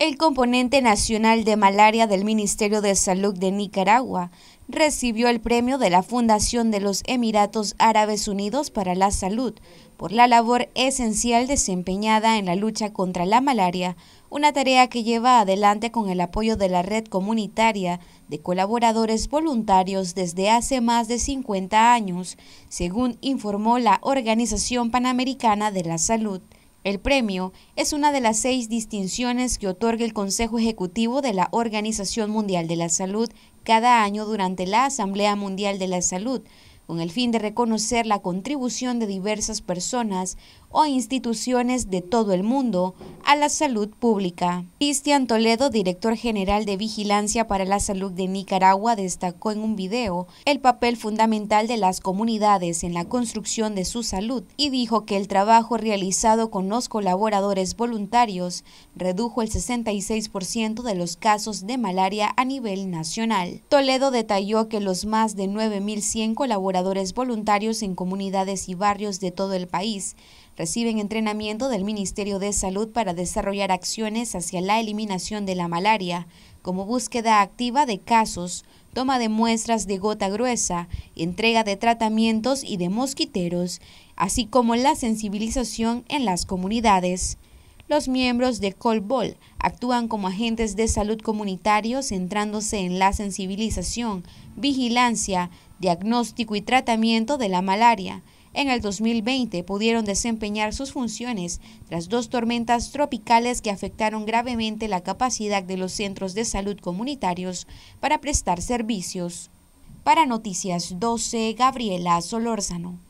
El componente nacional de malaria del Ministerio de Salud de Nicaragua recibió el premio de la Fundación de los Emiratos Árabes Unidos para la Salud por la labor esencial desempeñada en la lucha contra la malaria, una tarea que lleva adelante con el apoyo de la red comunitaria de colaboradores voluntarios desde hace más de 50 años, según informó la Organización Panamericana de la Salud. El premio es una de las seis distinciones que otorga el Consejo Ejecutivo de la Organización Mundial de la Salud cada año durante la Asamblea Mundial de la Salud, con el fin de reconocer la contribución de diversas personas o instituciones de todo el mundo a la salud pública. Cristian Toledo, director general de Vigilancia para la Salud de Nicaragua, destacó en un video el papel fundamental de las comunidades en la construcción de su salud y dijo que el trabajo realizado con los colaboradores voluntarios redujo el 66% de los casos de malaria a nivel nacional. Toledo detalló que los más de 9.100 colaboradores voluntarios en comunidades y barrios de todo el país reciben entrenamiento del Ministerio de Salud para desarrollar acciones hacia la eliminación de la malaria, como búsqueda activa de casos, toma de muestras de gota gruesa, entrega de tratamientos y de mosquiteros, así como la sensibilización en las comunidades. Los miembros de Colbol actúan como agentes de salud comunitario centrándose en la sensibilización, vigilancia, diagnóstico y tratamiento de la malaria, en el 2020 pudieron desempeñar sus funciones tras dos tormentas tropicales que afectaron gravemente la capacidad de los centros de salud comunitarios para prestar servicios. Para Noticias 12, Gabriela Solórzano.